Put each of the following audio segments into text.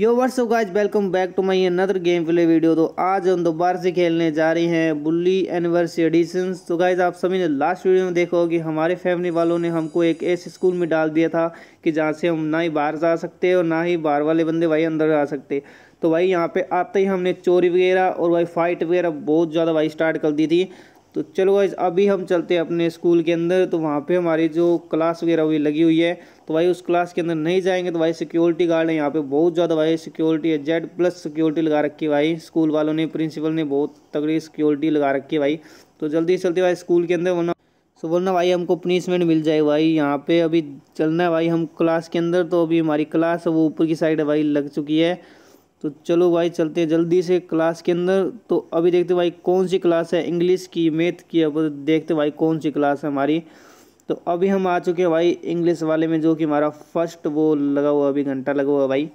यो वर्ष guys welcome back to my another game play video तो आज हम दोबारा से खेलने जा रहे हैं बुल्ली एनिवर्सरी एडिशन तो गाइज आप सभी ने लास्ट वीडियो में देखा होगी हमारे फैमिली वालों ने हमको एक ऐसे स्कूल में डाल दिया था कि जहाँ से हम ना ही बाहर जा सकते और ना ही बाहर वाले बंदे भाई अंदर जा सकते तो भाई यहाँ पे आते ही हमने चोरी वगैरह और भाई फाइट वगैरह बहुत ज़्यादा भाई स्टार्ट कर दी थी तो चलो गाइज अभी हम चलते हैं अपने स्कूल के अंदर तो वहाँ पे हमारी जो क्लास वगैरह हुई लगी हुई है तो भाई उस क्लास के अंदर नहीं जाएंगे तो भाई सिक्योरिटी गार्ड है यहाँ पे बहुत ज़्यादा भाई सिक्योरिटी है जेड प्लस सिक्योरिटी लगा रखी है भाई स्कूल वालों ने प्रिंसिपल ने बहुत तगड़ी सिक्योरिटी लगा रखी है भाई तो जल्दी चलते भाई स्कूल के अंदर वरना तो वरना भाई हमको पनिशमेंट मिल जाए भाई यहाँ पे अभी चलना है भाई हम क्लास के अंदर तो अभी हमारी क्लास वो ऊपर की साइड है भाई लग चुकी है तो चलो भाई चलते हैं जल्दी से क्लास के अंदर तो अभी देखते भाई कौन सी क्लास है इंग्लिश की मैथ की अब देखते भाई कौन सी क्लास है हमारी तो अभी हम आ चुके हैं भाई इंग्लिश वाले में जो कि हमारा फर्स्ट वो लगा हुआ अभी घंटा लगा हुआ भाई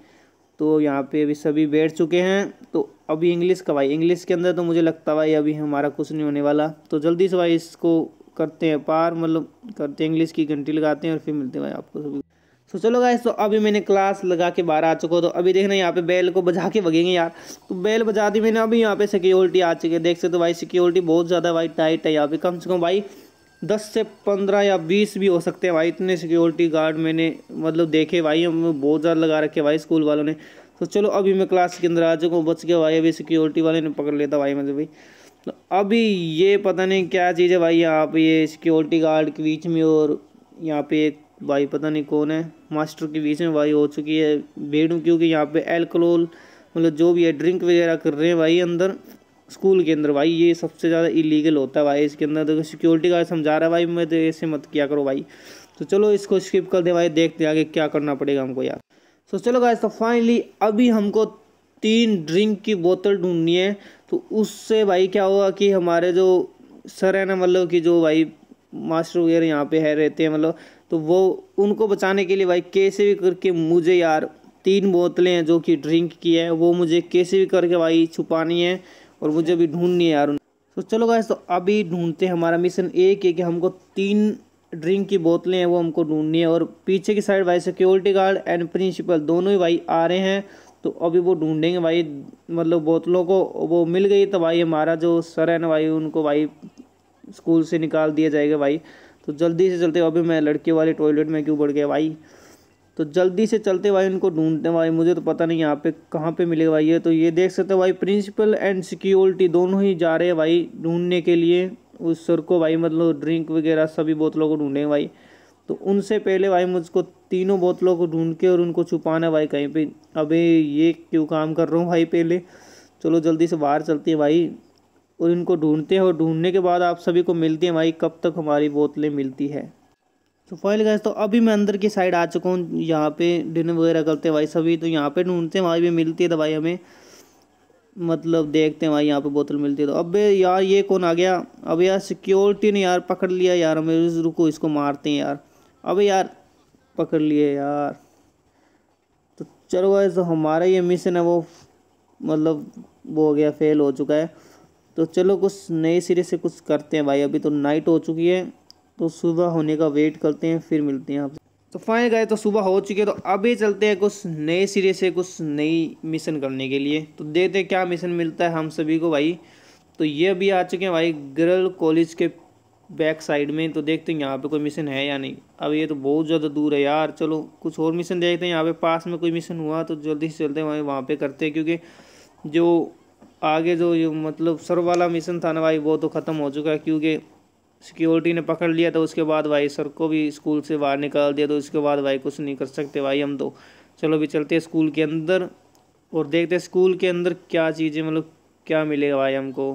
तो यहाँ पे अभी सभी बैठ चुके हैं तो अभी इंग्लिश का भाई इंग्लिश के अंदर तो मुझे लगता भाई अभी हमारा कुछ नहीं होने वाला तो जल्दी से भाई इसको करते हैं पार मतलब करते हैं इंग्लिश की घंटी लगाते हैं और फिर मिलते हैं भाई आपको सभी तो चलो गाइस तो अभी मैंने क्लास लगा के बाहर आ चुका तो अभी देखना यहाँ पे बैल को बजा के बगेंगे यार तो बैल बजा दी मैंने अभी यहाँ पे सिक्योरिटी आ चुकी है देख सकते हो तो भाई सिक्योरिटी बहुत ज़्यादा भाई टाइट है यहाँ पे कम से कम भाई दस से पंद्रह या बीस भी हो सकते हैं भाई इतने सिक्योरिटी गार्ड मैंने मतलब देखे भाई हमें बहुत ज़्यादा लगा रखे भाई स्कूल वालों ने तो चलो अभी मैं क्लास के अंदर आ चुका हूँ बच गया भाई अभी सिक्योरिटी वाले ने पकड़ लेता भाई मुझे भाई तो अभी ये पता नहीं क्या चीज़ है भाई यहाँ पे ये सिक्योरिटी गार्ड के बीच में और यहाँ पे एक भाई पता नहीं कौन है मास्टर के बीच में भाई हो चुकी है भीड़ क्योंकि यहाँ पे एल्कोहल मतलब जो भी है ड्रिंक वगैरह कर रहे हैं भाई अंदर स्कूल के अंदर भाई ये सबसे ज़्यादा इलीगल होता है भाई इसके अंदर देखो सिक्योरिटी का समझा रहा है भाई मैं तो ऐसे मत किया करो भाई तो चलो इसको स्किप कर दे भाई देखते आगे क्या करना पड़ेगा हमको यार सो so, चलो गाइस तो फाइनली अभी हमको तीन ड्रिंक की बोतल ढूंढनी है तो उससे भाई क्या होगा कि हमारे जो सर है ना मतलब कि जो भाई मास्टर वगैरह यहाँ पे है रहते हैं मतलब तो वो उनको बचाने के लिए भाई कैसे भी करके मुझे यार तीन बोतलें हैं जो कि ड्रिंक की है वो मुझे कैसे भी करके भाई छुपानी है और मुझे अभी ढूंढनी है यार तो चलो गाइस तो अभी ढूंढते हैं हमारा मिशन एक है कि हमको तीन ड्रिंक की बोतलें हैं वो हमको ढूंढनी है और पीछे की साइड भाई सिक्योरिटी गार्ड एंड प्रिंसिपल दोनों ही भाई आ रहे हैं तो अभी वो ढूंढेंगे भाई मतलब बोतलों को वो मिल गई तो भाई हमारा जो सर है ना भाई उनको भाई स्कूल से निकाल दिया जाएगा भाई तो जल्दी से चलते अभी मैं लड़के वाले टॉयलेट में क्यों बढ़ गया भाई तो जल्दी से चलते भाई उनको ढूंढते भाई मुझे तो पता नहीं यहाँ पे कहाँ पे मिलेगा भाई ये तो ये देख सकते हो भाई प्रिंसिपल एंड सिक्योरिटी दोनों ही जा रहे हैं भाई ढूंढने के लिए उस सर को भाई मतलब ड्रिंक वगैरह सभी बोतलों को ढूंढे भाई तो उनसे पहले भाई मुझको तीनों बोतलों को ढूंढ के और उनको छुपाना भाई कहीं पर अभी ये क्यों काम कर रहा हूँ भाई पहले चलो जल्दी से बाहर चलते हैं भाई और इनको ढूंढते हैं और ढूंढने के बाद आप सभी को मिलती है भाई कब तक हमारी बोतलें मिलती है तो फाइल गैस तो अभी मैं अंदर की साइड आ चुका हूँ यहाँ पे डिनर वगैरह करते हैं भाई सभी तो यहाँ पे ढूंढते हैं भाई भी मिलती है तो भाई हमें मतलब देखते हैं भाई यहाँ पे बोतल मिलती है तो अब यार ये कौन आ गया अब यार सिक्योरिटी ने यार पकड़ लिया यार हमें रुको इसको मारते हैं यार अब यार पकड़ लिए यार तो चलो गैस तो हमारा ये मिशन है वो मतलब वो हो गया फेल हो चुका है तो चलो कुछ नए सिरे से कुछ करते हैं भाई अभी तो नाइट हो चुकी है तो सुबह होने का वेट करते हैं फिर मिलते हैं आपसे तो फाइन गए तो सुबह हो चुकी है तो अभी चलते हैं कुछ नए सिरे से कुछ नई मिशन करने के लिए तो देखते हैं क्या मिशन मिलता है हम सभी को भाई तो ये अभी आ चुके हैं भाई गर्ल कॉलेज के बैक साइड में तो देखते हैं यहाँ पे कोई मिशन है या नहीं अब ये तो बहुत ज़्यादा दूर है यार चलो कुछ और मिशन देखते हैं यहाँ पे पास में कोई मिशन हुआ तो जल्दी से चलते हैं वहाँ पे करते हैं क्योंकि जो आगे जो ये मतलब सर वाला मिशन था ना भाई वो तो ख़त्म हो चुका है क्योंकि सिक्योरिटी ने पकड़ लिया था तो उसके बाद भाई सर को भी स्कूल से बाहर निकाल दिया तो उसके बाद भाई कुछ नहीं कर सकते भाई हम तो चलो भी चलते हैं स्कूल के अंदर और देखते हैं स्कूल के अंदर क्या चीज़ें मतलब क्या मिलेगा भाई हमको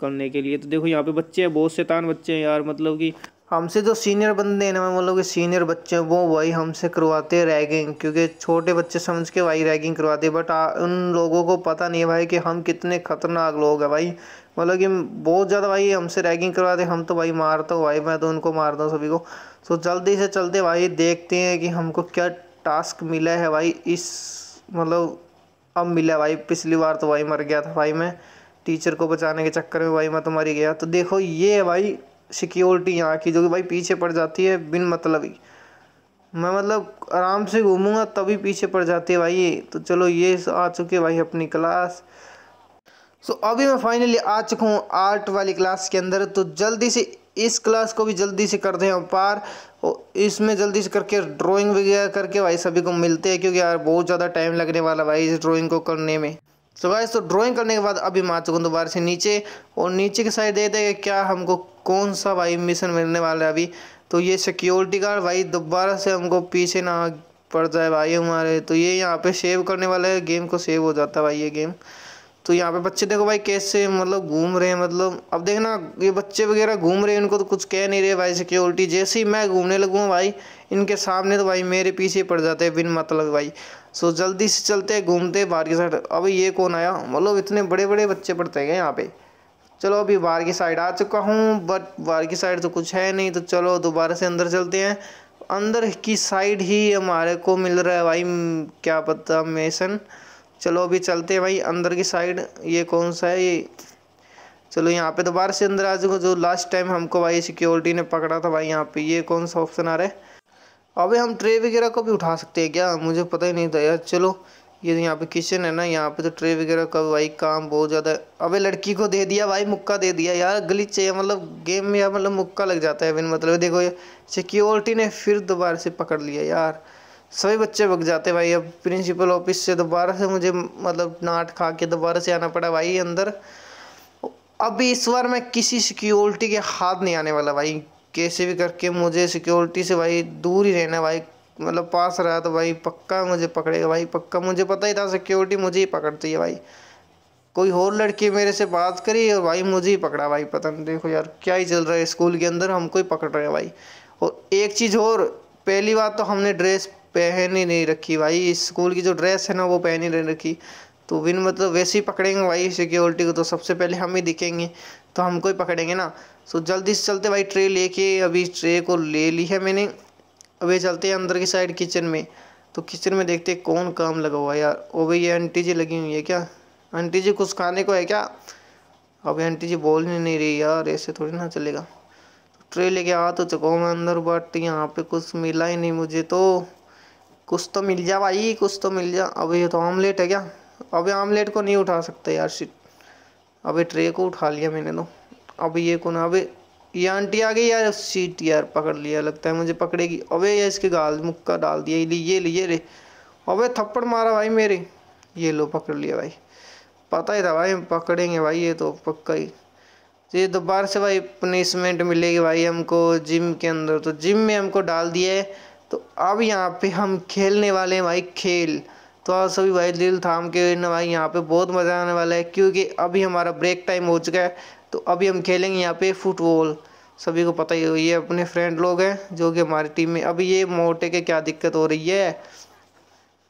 करने के लिए तो देखो यहाँ पे बच्चे हैं बहुत शैतान बच्चे हैं यार मतलब कि हमसे जो सीनियर बंदे हैं ना मैं मतलब कि सीनियर बच्चे वो वही हमसे करवाते रैगिंग क्योंकि छोटे बच्चे समझ के वही रैगिंग करवाते बट आ, उन लोगों को पता नहीं है भाई कि हम कितने ख़तरनाक लोग हैं भाई मतलब कि बहुत ज़्यादा भाई हमसे रैगिंग करवाते हम तो भाई मारता हूँ भाई मैं तो उनको मारता हूँ सभी को तो जल्दी से चलते भाई देखते हैं कि हमको क्या टास्क मिला है भाई इस मतलब अब मिला भाई पिछली बार तो भाई मर गया था भाई मैं टीचर को बचाने के चक्कर में भाई मैं तो मर गया तो देखो ये है भाई सिक्योरिटी यहाँ की जो कि भाई पीछे पड़ जाती है बिन मतलब ही मैं मतलब आराम से घूमूंगा तभी पीछे पड़ जाती है भाई ये तो चलो ये आ चुके भाई अपनी क्लास सो so, अभी मैं फाइनली आ चुका हूँ आर्ट वाली क्लास के अंदर तो जल्दी से इस क्लास को भी जल्दी से कर दें पार और इसमें जल्दी से करके ड्राइंग वगैरह करके भाई सभी को मिलते हैं क्योंकि यार बहुत ज़्यादा टाइम लगने वाला भाई इस ड्राइंग को करने में सो गाइस तो ड्राइंग करने के बाद अभी मैं आ चुका हूँ दोबारा से नीचे और नीचे की साइड दे देगा क्या हमको कौन सा भाई मिशन मिलने वाला है अभी तो ये सिक्योरिटी गार्ड भाई दोबारा से हमको पीछे ना पड़ जाए भाई हमारे तो ये यहाँ पे सेव करने वाला है गेम को सेव हो जाता है भाई ये गेम तो यहाँ पे बच्चे देखो भाई कैसे मतलब घूम रहे हैं मतलब अब देखना ये बच्चे वगैरह घूम रहे हैं इनको तो कुछ कह नहीं रहे भाई सिक्योरिटी जैसे ही मैं घूमने लगूँ भाई इनके सामने तो भाई मेरे पीछे पड़ जाते हैं बिन मतलब भाई सो जल्दी से चलते घूमते बाहर की साइड अब ये कौन आया मतलब इतने बड़े बड़े बच्चे पड़ते हैं यहाँ पे चलो अभी बाहर की साइड आ चुका हूँ बट बाहर की साइड तो कुछ है नहीं तो चलो दोबारा से अंदर चलते हैं अंदर की साइड ही हमारे को मिल रहा है भाई क्या पता मेसन चलो अभी चलते हैं भाई अंदर की साइड ये कौन सा है ये चलो यहाँ पे दोबारा से अंदर आ जाओ जो लास्ट टाइम हमको भाई सिक्योरिटी ने पकड़ा था भाई यहाँ पे ये कौन सा ऑप्शन आ रहा है अभी हम ट्रे वगैरह को भी उठा सकते हैं क्या मुझे पता ही नहीं था यार चलो ये यहाँ पे किचन है ना यहाँ पे तो ट्रे वगैरह का भाई काम बहुत ज़्यादा अबे लड़की को दे दिया भाई मुक्का दे दिया यार गली चाहिए मतलब गेम में यार मतलब मुक्का लग जाता है अभी मतलब देखो सिक्योरिटी ने फिर दोबारा से पकड़ लिया यार सभी बच्चे भग जाते भाई अब प्रिंसिपल ऑफिस से दोबारा से मुझे मतलब नाट खा के दोबारा से आना पड़ा भाई अंदर अभी इस बार मैं किसी सिक्योरिटी के हाथ नहीं आने वाला भाई कैसे भी करके मुझे सिक्योरिटी से भाई दूर ही रहना भाई मतलब पास रहा तो भाई पक्का मुझे पकड़ेगा भाई पक्का मुझे पता ही था सिक्योरिटी मुझे ही पकड़ती है भाई कोई और लड़की मेरे से बात करी और भाई मुझे ही पकड़ा भाई पता नहीं देखो यार क्या ही चल रहा है स्कूल के अंदर हमको ही पकड़ रहे हैं भाई और एक चीज़ और पहली बात तो हमने ड्रेस पहन ही नहीं रखी भाई स्कूल की जो ड्रेस है ना वो पहन ही नहीं रखी तो विन मतलब वैसे ही पकड़ेंगे भाई सिक्योरिटी को तो सबसे पहले हम ही दिखेंगे तो हमको ही पकड़ेंगे ना सो तो जल्दी से चलते भाई ट्रे लेके अभी ट्रे को ले ली है मैंने अभी चलते हैं अंदर की साइड किचन में तो किचन में देखते कौन काम लगा हुआ यार ओ भाई ये आंटी जी लगी हुई है क्या आंटी जी कुछ खाने को है क्या अभी आंटी जी बोल नहीं रही यार ऐसे थोड़ी ना चलेगा तो ट्रे लेके आ तो चुका मैं अंदर बट यहाँ पे कुछ मिला ही नहीं मुझे तो कुछ तो मिल जा भाई कुछ तो मिल जा अबे ये तो ऑमलेट है क्या अबे ऑमलेट को नहीं उठा सकते यार शिट अबे ट्रे को उठा लिया मैंने तो अब ये कौन अबे ये आंटी आ गई यार सीट यार पकड़ लिया लगता है मुझे पकड़ेगी अबे ये इसके गाल मुक्का डाल दिया ये लिए रे अबे थप्पड़ मारा भाई मेरे ये लो पकड़ लिया भाई पता ही था भाई पकड़ेंगे भाई ये तो पक्का ही तो ये दोबारा से भाई पनिशमेंट मिलेगी भाई हमको जिम के अंदर तो जिम में हमको डाल दिया है तो अब यहाँ पे हम खेलने वाले हैं भाई खेल तो आप सभी भाई दिल थाम के ना भाई यहाँ पे बहुत मज़ा आने वाला है क्योंकि अभी हमारा ब्रेक टाइम हो चुका है तो अभी हम खेलेंगे यहाँ पे फुटबॉल सभी को पता ही हो ये अपने फ्रेंड लोग हैं जो कि हमारी टीम में अभी ये मोटे के क्या दिक्कत हो रही है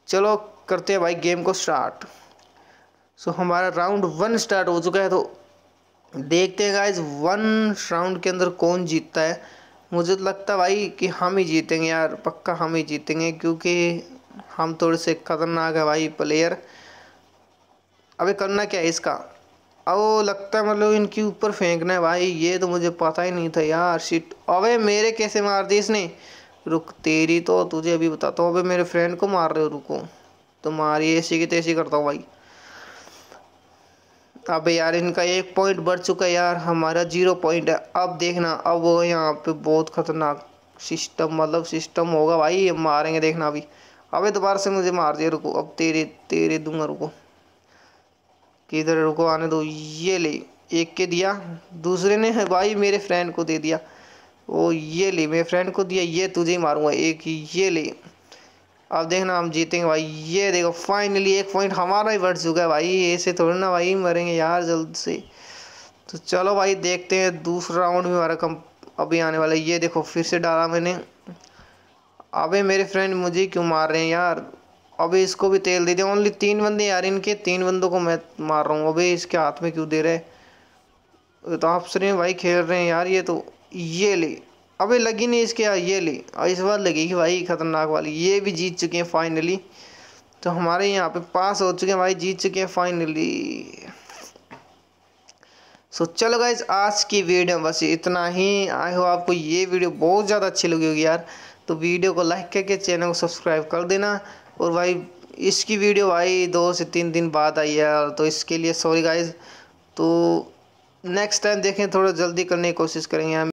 चलो करते हैं भाई गेम को स्टार्ट सो हमारा राउंड वन स्टार्ट हो चुका है तो देखते हैं गाइज वन राउंड के अंदर कौन जीतता है मुझे तो लगता भाई कि हम ही जीतेंगे यार पक्का हम ही जीतेंगे क्योंकि हम थोड़े तो से खतरनाक है भाई प्लेयर अबे करना क्या है इसका अब वो लगता है मतलब इनके ऊपर फेंकना है भाई ये तो मुझे पता ही नहीं था यार शिट अबे मेरे कैसे मार दी इसने रुक तेरी तो तुझे अभी बताता हूँ अबे मेरे फ्रेंड को मार रहे हो रुको तो मारिए ऐसी की तैसी करता हूँ भाई अब यार इनका एक पॉइंट बढ़ चुका है यार हमारा जीरो पॉइंट है अब देखना अब वो यहाँ पे बहुत ख़तरनाक सिस्टम मतलब सिस्टम होगा भाई मारेंगे देखना अभी अबे दोबारा से मुझे मार दिया रुको अब तेरे तेरे दूंगा रुको किधर रुको आने दो ये ले एक के दिया दूसरे ने भाई मेरे फ्रेंड को दे दिया वो ये ले मेरे फ्रेंड को दिया ये तुझे ही मारूंगा एक ये ले अब देखना हम जीतेंगे भाई ये देखो फाइनली एक पॉइंट हमारा ही बढ़ चुका है भाई ऐसे थोड़े ना भाई मरेंगे यार जल्द से तो चलो भाई देखते हैं दूसरा राउंड भी हमारा कम अभी आने वाला ये देखो फिर से डाला मैंने अबे मेरे फ्रेंड मुझे क्यों मार रहे हैं यार अबे इसको भी तेल दे दिया ओनली तीन बंदे यार इनके तीन बंदों को मैं मार रहा हूँ अभी इसके हाथ में क्यों दे रहे तो आप सर भाई खेल रहे हैं यार ये तो ये ले अभी लगी नहीं इसके ये ली और इस बार लगी कि भाई ख़तरनाक वाली ये भी जीत चुके हैं फाइनली तो हमारे यहाँ पे पास हो चुके हैं भाई जीत चुके हैं फाइनली सो so, चलो गाइज आज की वीडियो बस इतना ही आई हो आपको ये वीडियो बहुत ज़्यादा अच्छी लगी होगी यार तो वीडियो को लाइक करके चैनल को सब्सक्राइब कर देना और भाई इसकी वीडियो भाई दो से तीन दिन बाद आई है तो इसके लिए सॉरी गाइज तो नेक्स्ट टाइम देखें थोड़ा जल्दी करने की कोशिश करेंगे हम